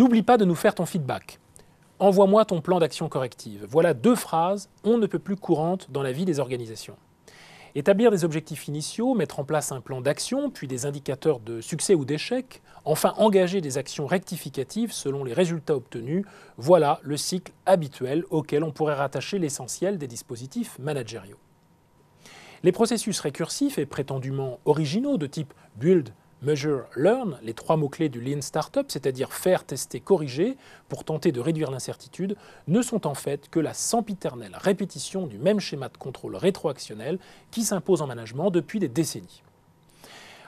N'oublie pas de nous faire ton feedback. Envoie-moi ton plan d'action corrective. Voilà deux phrases on ne peut plus courantes dans la vie des organisations. Établir des objectifs initiaux, mettre en place un plan d'action, puis des indicateurs de succès ou d'échec, enfin engager des actions rectificatives selon les résultats obtenus, voilà le cycle habituel auquel on pourrait rattacher l'essentiel des dispositifs managériaux. Les processus récursifs et prétendument originaux de type build, Measure, Learn, les trois mots-clés du Lean Startup, c'est-à-dire faire, tester, corriger, pour tenter de réduire l'incertitude, ne sont en fait que la sempiternelle répétition du même schéma de contrôle rétroactionnel qui s'impose en management depuis des décennies.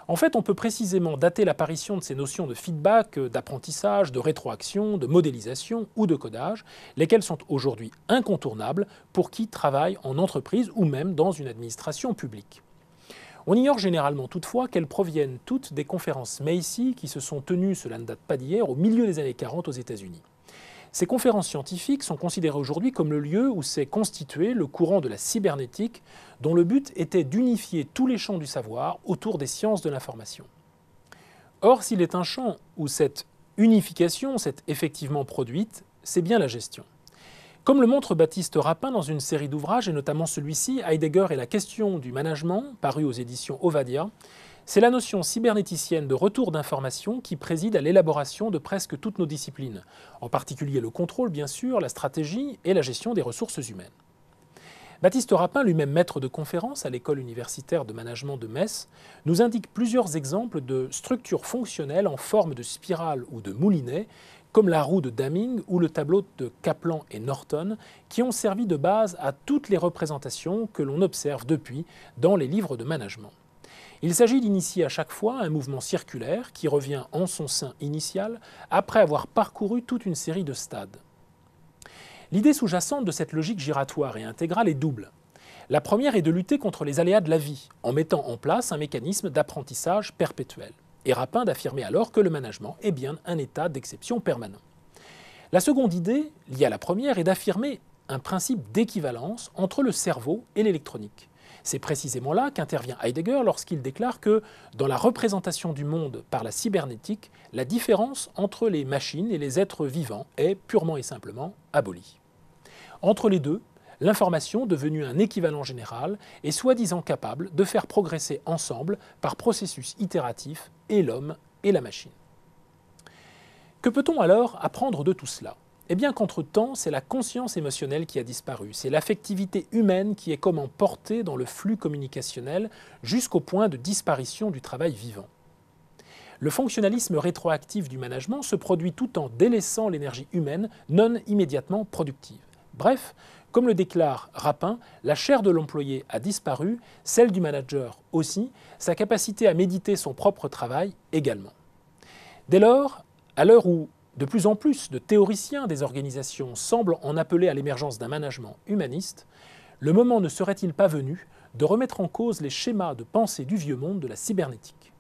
En fait, on peut précisément dater l'apparition de ces notions de feedback, d'apprentissage, de rétroaction, de modélisation ou de codage, lesquelles sont aujourd'hui incontournables pour qui travaille en entreprise ou même dans une administration publique. On ignore généralement toutefois qu'elles proviennent toutes des conférences Macy qui se sont tenues, cela ne date pas d'hier, au milieu des années 40 aux États-Unis. Ces conférences scientifiques sont considérées aujourd'hui comme le lieu où s'est constitué le courant de la cybernétique, dont le but était d'unifier tous les champs du savoir autour des sciences de l'information. Or, s'il est un champ où cette unification s'est effectivement produite, c'est bien la gestion. Comme le montre Baptiste Rapin dans une série d'ouvrages, et notamment celui-ci, Heidegger et la question du management, paru aux éditions Ovadia, c'est la notion cybernéticienne de retour d'information qui préside à l'élaboration de presque toutes nos disciplines, en particulier le contrôle bien sûr, la stratégie et la gestion des ressources humaines. Baptiste Rapin, lui-même maître de conférence à l'école universitaire de management de Metz, nous indique plusieurs exemples de structures fonctionnelles en forme de spirale ou de moulinet, comme la roue de Damming ou le tableau de Kaplan et Norton, qui ont servi de base à toutes les représentations que l'on observe depuis dans les livres de management. Il s'agit d'initier à chaque fois un mouvement circulaire qui revient en son sein initial après avoir parcouru toute une série de stades. L'idée sous-jacente de cette logique giratoire et intégrale est double. La première est de lutter contre les aléas de la vie, en mettant en place un mécanisme d'apprentissage perpétuel. Et Rapin d'affirmer alors que le management est bien un état d'exception permanent. La seconde idée, liée à la première, est d'affirmer un principe d'équivalence entre le cerveau et l'électronique. C'est précisément là qu'intervient Heidegger lorsqu'il déclare que, dans la représentation du monde par la cybernétique, la différence entre les machines et les êtres vivants est purement et simplement abolie. Entre les deux, l'information devenue un équivalent général est soi-disant capable de faire progresser ensemble par processus itératif et l'homme et la machine. Que peut-on alors apprendre de tout cela Eh bien qu'entre-temps, c'est la conscience émotionnelle qui a disparu, c'est l'affectivité humaine qui est comme emportée dans le flux communicationnel jusqu'au point de disparition du travail vivant. Le fonctionnalisme rétroactif du management se produit tout en délaissant l'énergie humaine non immédiatement productive. Bref, comme le déclare Rapin, la chair de l'employé a disparu, celle du manager aussi, sa capacité à méditer son propre travail également. Dès lors, à l'heure où de plus en plus de théoriciens des organisations semblent en appeler à l'émergence d'un management humaniste, le moment ne serait-il pas venu de remettre en cause les schémas de pensée du vieux monde de la cybernétique